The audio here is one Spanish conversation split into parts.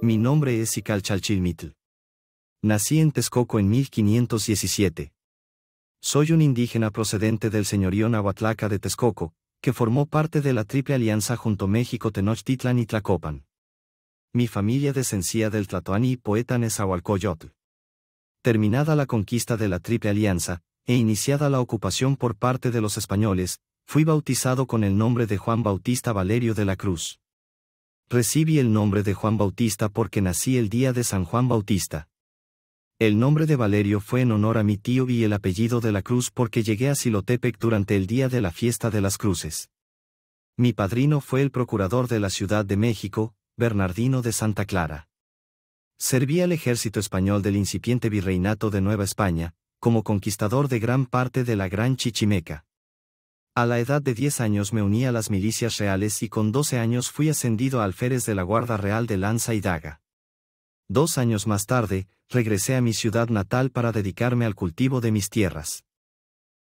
Mi nombre es Icalchalchilmitl. Nací en Texcoco en 1517. Soy un indígena procedente del señorío Nahuatlaca de Texcoco, que formó parte de la Triple Alianza junto México Tenochtitlan y Tlacopan. Mi familia descendía del Tlatoani y poeta Nezahualcóyotl. Terminada la conquista de la Triple Alianza, e iniciada la ocupación por parte de los españoles, Fui bautizado con el nombre de Juan Bautista Valerio de la Cruz. Recibí el nombre de Juan Bautista porque nací el día de San Juan Bautista. El nombre de Valerio fue en honor a mi tío y el apellido de la Cruz porque llegué a Silotepec durante el día de la fiesta de las cruces. Mi padrino fue el procurador de la Ciudad de México, Bernardino de Santa Clara. Serví al ejército español del incipiente virreinato de Nueva España, como conquistador de gran parte de la Gran Chichimeca. A la edad de 10 años me uní a las milicias reales y con 12 años fui ascendido a alférez de la Guarda Real de Lanza y Daga. Dos años más tarde, regresé a mi ciudad natal para dedicarme al cultivo de mis tierras.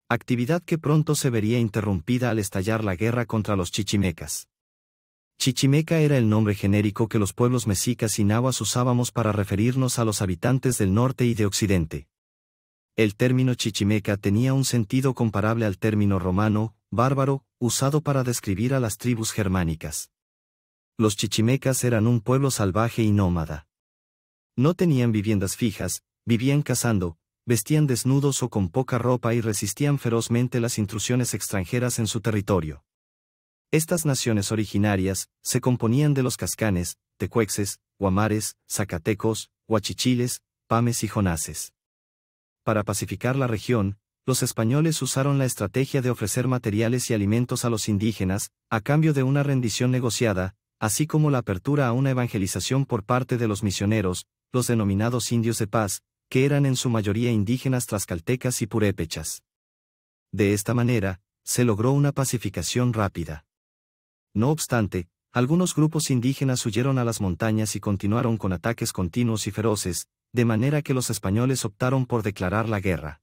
Actividad que pronto se vería interrumpida al estallar la guerra contra los chichimecas. Chichimeca era el nombre genérico que los pueblos mexicas y nahuas usábamos para referirnos a los habitantes del norte y de occidente. El término chichimeca tenía un sentido comparable al término romano, bárbaro, usado para describir a las tribus germánicas. Los chichimecas eran un pueblo salvaje y nómada. No tenían viviendas fijas, vivían cazando, vestían desnudos o con poca ropa y resistían ferozmente las intrusiones extranjeras en su territorio. Estas naciones originarias se componían de los cascanes, tecuexes, guamares, zacatecos, huachichiles, pames y jonaces. Para pacificar la región, los españoles usaron la estrategia de ofrecer materiales y alimentos a los indígenas, a cambio de una rendición negociada, así como la apertura a una evangelización por parte de los misioneros, los denominados indios de paz, que eran en su mayoría indígenas trascaltecas y purépechas. De esta manera, se logró una pacificación rápida. No obstante, algunos grupos indígenas huyeron a las montañas y continuaron con ataques continuos y feroces, de manera que los españoles optaron por declarar la guerra.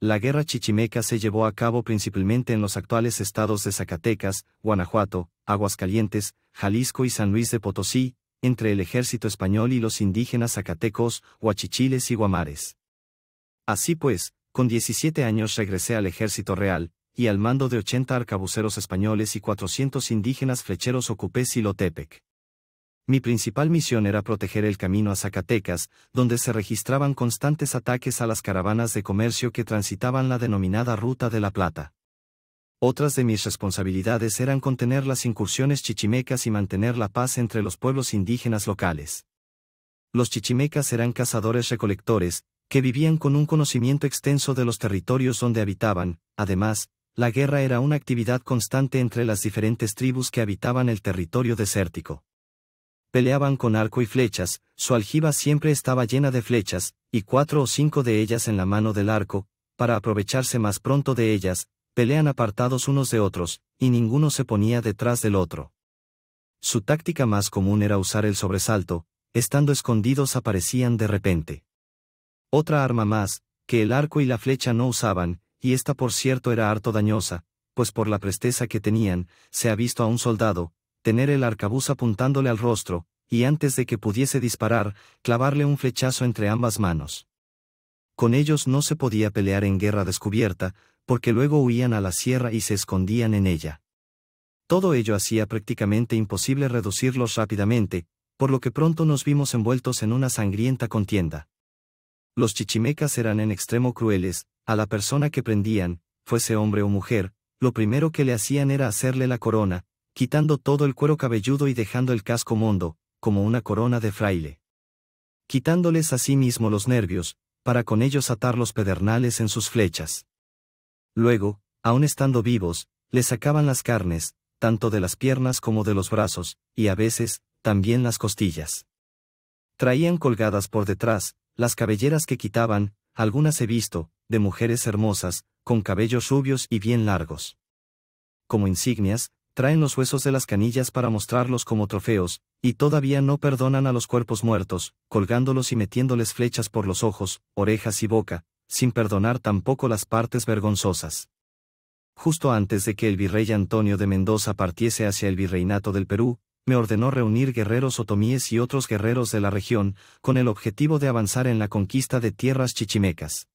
La guerra chichimeca se llevó a cabo principalmente en los actuales estados de Zacatecas, Guanajuato, Aguascalientes, Jalisco y San Luis de Potosí, entre el ejército español y los indígenas zacatecos, huachichiles y guamares. Así pues, con 17 años regresé al ejército real, y al mando de 80 arcabuceros españoles y 400 indígenas flecheros ocupé Silotepec. Mi principal misión era proteger el camino a Zacatecas, donde se registraban constantes ataques a las caravanas de comercio que transitaban la denominada Ruta de la Plata. Otras de mis responsabilidades eran contener las incursiones chichimecas y mantener la paz entre los pueblos indígenas locales. Los chichimecas eran cazadores-recolectores, que vivían con un conocimiento extenso de los territorios donde habitaban, además, la guerra era una actividad constante entre las diferentes tribus que habitaban el territorio desértico peleaban con arco y flechas, su aljiba siempre estaba llena de flechas, y cuatro o cinco de ellas en la mano del arco, para aprovecharse más pronto de ellas, pelean apartados unos de otros, y ninguno se ponía detrás del otro. Su táctica más común era usar el sobresalto, estando escondidos aparecían de repente. Otra arma más, que el arco y la flecha no usaban, y esta por cierto era harto dañosa, pues por la presteza que tenían, se ha visto a un soldado, tener el arcabuz apuntándole al rostro, y antes de que pudiese disparar, clavarle un flechazo entre ambas manos. Con ellos no se podía pelear en guerra descubierta, porque luego huían a la sierra y se escondían en ella. Todo ello hacía prácticamente imposible reducirlos rápidamente, por lo que pronto nos vimos envueltos en una sangrienta contienda. Los chichimecas eran en extremo crueles, a la persona que prendían, fuese hombre o mujer, lo primero que le hacían era hacerle la corona, quitando todo el cuero cabelludo y dejando el casco mondo, como una corona de fraile. Quitándoles a sí los nervios, para con ellos atar los pedernales en sus flechas. Luego, aun estando vivos, les sacaban las carnes, tanto de las piernas como de los brazos, y a veces, también las costillas. Traían colgadas por detrás, las cabelleras que quitaban, algunas he visto, de mujeres hermosas, con cabellos rubios y bien largos. Como insignias, traen los huesos de las canillas para mostrarlos como trofeos, y todavía no perdonan a los cuerpos muertos, colgándolos y metiéndoles flechas por los ojos, orejas y boca, sin perdonar tampoco las partes vergonzosas. Justo antes de que el virrey Antonio de Mendoza partiese hacia el virreinato del Perú, me ordenó reunir guerreros otomíes y otros guerreros de la región, con el objetivo de avanzar en la conquista de tierras chichimecas.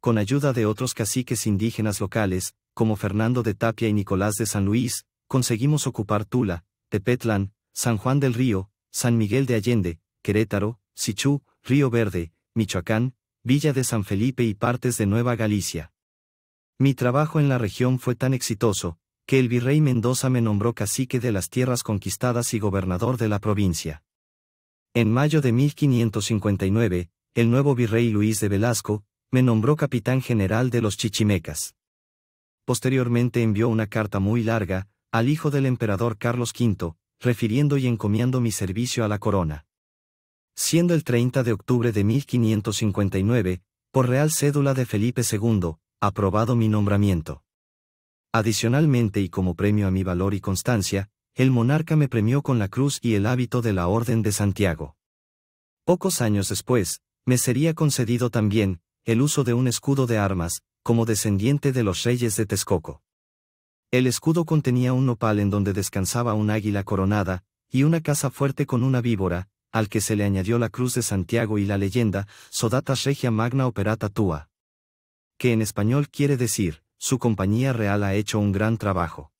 Con ayuda de otros caciques indígenas locales, como Fernando de Tapia y Nicolás de San Luis, conseguimos ocupar Tula, Tepetlán, San Juan del Río, San Miguel de Allende, Querétaro, Sichú, Río Verde, Michoacán, Villa de San Felipe y partes de Nueva Galicia. Mi trabajo en la región fue tan exitoso, que el virrey Mendoza me nombró cacique de las tierras conquistadas y gobernador de la provincia. En mayo de 1559, el nuevo virrey Luis de Velasco, me nombró capitán general de los chichimecas. Posteriormente envió una carta muy larga, al hijo del emperador Carlos V, refiriendo y encomiando mi servicio a la corona. Siendo el 30 de octubre de 1559, por real cédula de Felipe II, aprobado mi nombramiento. Adicionalmente y como premio a mi valor y constancia, el monarca me premió con la cruz y el hábito de la Orden de Santiago. Pocos años después, me sería concedido también, el uso de un escudo de armas, como descendiente de los reyes de Texcoco. El escudo contenía un nopal en donde descansaba un águila coronada, y una casa fuerte con una víbora, al que se le añadió la cruz de Santiago y la leyenda, Sodatas Regia Magna Operata Tua. Que en español quiere decir, su compañía real ha hecho un gran trabajo.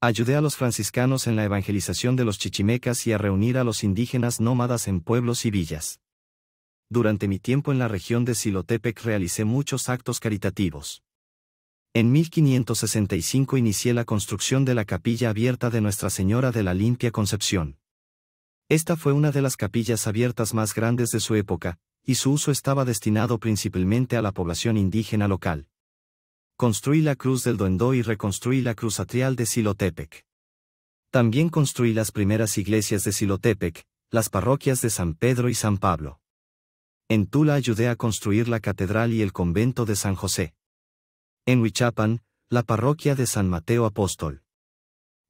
Ayudé a los franciscanos en la evangelización de los chichimecas y a reunir a los indígenas nómadas en pueblos y villas. Durante mi tiempo en la región de Silotepec realicé muchos actos caritativos. En 1565 inicié la construcción de la capilla abierta de Nuestra Señora de la Limpia Concepción. Esta fue una de las capillas abiertas más grandes de su época, y su uso estaba destinado principalmente a la población indígena local. Construí la cruz del Duendó y reconstruí la cruz atrial de Silotepec. También construí las primeras iglesias de Silotepec, las parroquias de San Pedro y San Pablo. En Tula ayudé a construir la catedral y el convento de San José. En Huichapan, la parroquia de San Mateo Apóstol.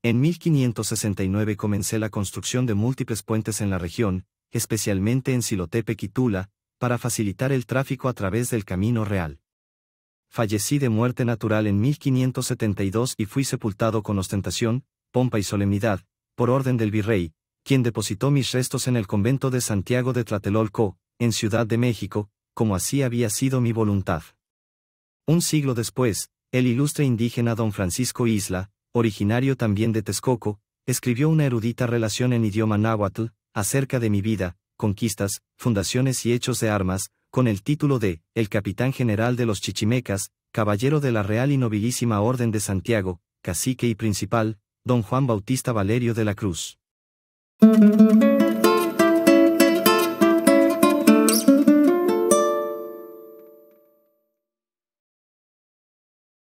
En 1569 comencé la construcción de múltiples puentes en la región, especialmente en Silotepe Quitula, para facilitar el tráfico a través del Camino Real. Fallecí de muerte natural en 1572 y fui sepultado con ostentación, pompa y solemnidad, por orden del virrey, quien depositó mis restos en el convento de Santiago de Tlatelolco, en Ciudad de México, como así había sido mi voluntad. Un siglo después, el ilustre indígena don Francisco Isla, originario también de Texcoco, escribió una erudita relación en idioma náhuatl, acerca de mi vida, conquistas, fundaciones y hechos de armas, con el título de El capitán general de los Chichimecas, caballero de la Real y Nobilísima Orden de Santiago, cacique y principal, don Juan Bautista Valerio de la Cruz.